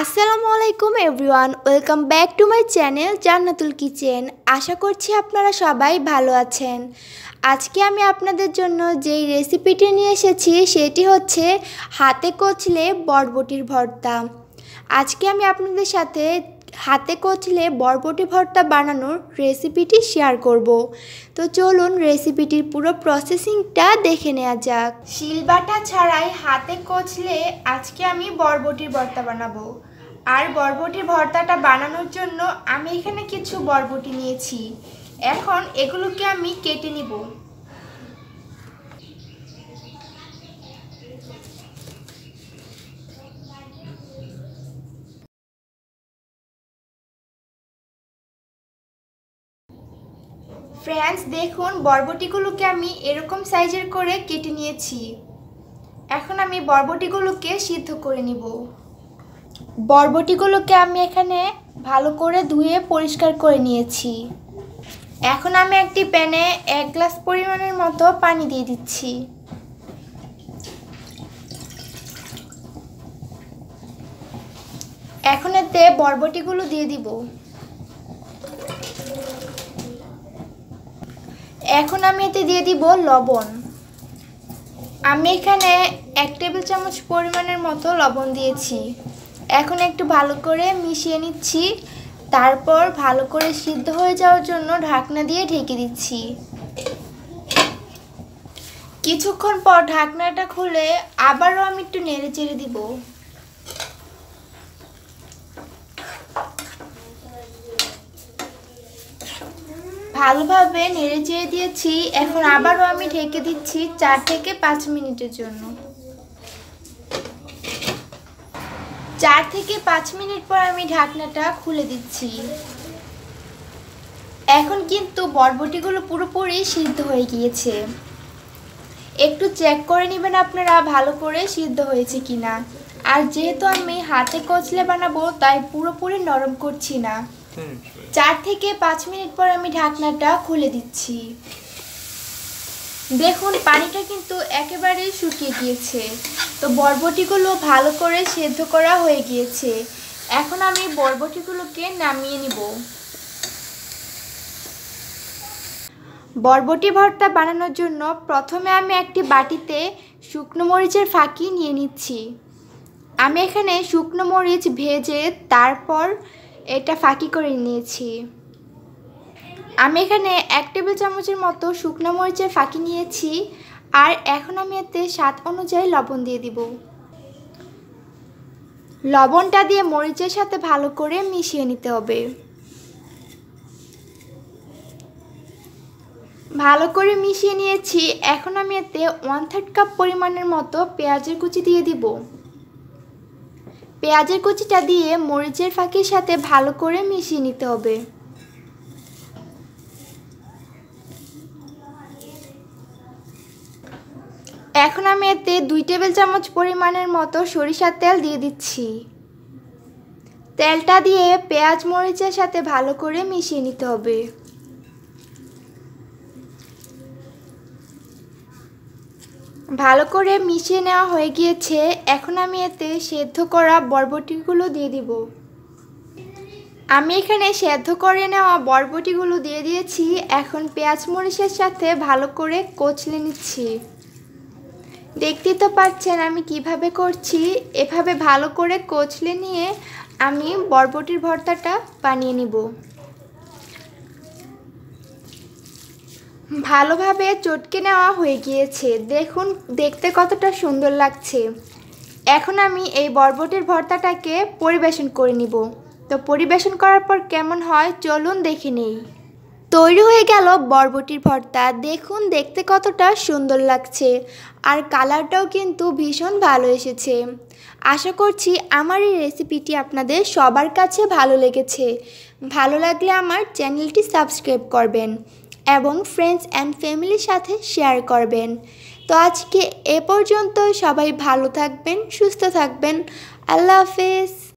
আসসালামু আলাইকুম everyone welcome back to my channel Jannatul kitchen আশা করছি আপনারা সবাই ভালো আছেন আজকে আমি আপনাদের জন্য যেই রেসিপিটি নিয়ে এসেছি সেটি হচ্ছে হাতে কচলে বরবটির ভর্তা আজকে আমি আপনাদের সাথে হাতে কচলে বরবটি ভর্তা বানানোর রেসিপিটি শেয়ার করব তো চলুন রেসিপিটির পুরো প্রসেসিংটা দেখে নেওয়া যাক শিলবাটা ছাড়াই হাতে কচলে আজকে আমি বরবটির ভর্তা বানাবো আর বরবটির ভর্তাটা বানানোর জন্য আমি এখানে কিছু বরবটি নিয়েছি এখন এগুলোকে আমি কেটে নিব ফ্রেন্ডস দেখুন বরবটিগুলোকে আমি এরকম সাইজের করে কেটে নিয়েছি এখন আমি বরবটিগুলোকে সিদ্ধ করে নিব বরবটিগুলোকে আমি এখানে ভালো করে ধুয়ে পরিষ্কার করে নিয়েছি এখন আমি একটি প্যানে এক গ্লাস পরিমাণের মতো পানি দিয়ে দিচ্ছি এখন এতে বরবটিগুলো দিয়ে দিব এখন আমি এতে দিয়ে দিব লবণ আমি এখানে এক টেবিল চামচ পরিমাণের মতো লবণ দিয়েছি এখন একটু ভালো করে মিশিয়ে নিচ্ছি তারপর ভালো করে সিদ্ধ হয়ে যাওয়ার জন্য ঢাকনা দিয়ে ঢেকে দিচ্ছি কিছুক্ষণ পর ঢাকনাটা খুলে আবারও আমি একটু নেড়ে চেড়ে দিব ভালোভাবে নেড়ে চেড়ে দিয়েছি এখন আবারও আমি ঢেকে দিচ্ছি চার থেকে পাঁচ মিনিটের জন্য চার থেকে পাঁচ মিনিট পর আমি ঢাকনাটা খুলে দিচ্ছি এখন কিন্তু বরবটিগুলো পুরোপুরি সিদ্ধ হয়ে গিয়েছে একটু চেক করে নেবেন আপনারা ভালো করে সিদ্ধ হয়েছে কিনা আর যেহেতু আমি হাতে কচলে বানাবো তাই পুরোপুরি নরম করছি না চার থেকে পাঁচ মিনিট পর আমি ঢাকনাটা খুলে দিচ্ছি দেখুন পানিটা কিন্তু একেবারে শুকিয়ে গিয়েছে তো বরবটিগুলো ভালো করে সেদ্ধ করা হয়ে গিয়েছে এখন আমি বরবটিগুলোকে নামিয়ে নিব বরবটি ভর্তা বানানোর জন্য প্রথমে আমি একটি বাটিতে শুকনো মরিচের ফাঁকি নিয়ে নিচ্ছি আমি এখানে শুকনো মরিচ ভেজে তারপর এটা ফাঁকি করে নিয়েছি আমি এখানে এক টেবিল চামচের মতো শুকনো মরিচের ফাঁকি নিয়েছি আর এখন আমি এতে স্বাদ অনুযায়ী লবণ দিয়ে দিব লবণটা দিয়ে মরিচের সাথে ভালো করে মিশিয়ে নিতে হবে ভালো করে মিশিয়ে নিয়েছি এখন আমি এতে ওয়ান থার্ড কাপ পরিমাণের মতো পেঁয়াজের কুচি দিয়ে দিব পেঁয়াজের কুচিটা দিয়ে মরিচের ফাঁকির সাথে ভালো করে মিশিয়ে নিতে হবে এখন আমি এতে দুই টেবিল চামচ পরিমাণের মতো সরিষার তেল দিয়ে দিচ্ছি তেলটা দিয়ে পেঁয়াজ মরিচের সাথে ভালো করে মিশিয়ে নিতে হবে ভালো করে মিশিয়ে নেওয়া হয়ে গিয়েছে এখন আমি এতে সেদ্ধ করা বরবটিগুলো দিয়ে দিব আমি এখানে সেদ্ধ করে নেওয়া বরবটিগুলো দিয়ে দিয়েছি এখন পেঁয়াজ মরিচের সাথে ভালো করে কচলে নিচ্ছি দেখতেই তো পাচ্ছেন আমি কিভাবে করছি এভাবে ভালো করে কচলে নিয়ে আমি বরবটির ভর্তাটা বানিয়ে নিব ভালোভাবে চটকে নেওয়া হয়ে গিয়েছে দেখুন দেখতে কতটা সুন্দর লাগছে এখন আমি এই বরবটির ভর্তাটাকে পরিবেশন করে নিব তো পরিবেশন করার পর কেমন হয় চলুন দেখে নেই তৈরি হয়ে গেল বরবটির ভর্তা দেখুন দেখতে কতটা সুন্দর লাগছে আর কালারটাও কিন্তু ভীষণ ভালো এসেছে আশা করছি আমার এই রেসিপিটি আপনাদের সবার কাছে ভালো লেগেছে ভালো লাগলে আমার চ্যানেলটি সাবস্ক্রাইব করবেন এবং ফ্রেন্ডস অ্যান্ড ফ্যামিলির সাথে শেয়ার করবেন তো আজকে এ পর্যন্ত সবাই ভালো থাকবেন সুস্থ থাকবেন আল্লাহ হাফেজ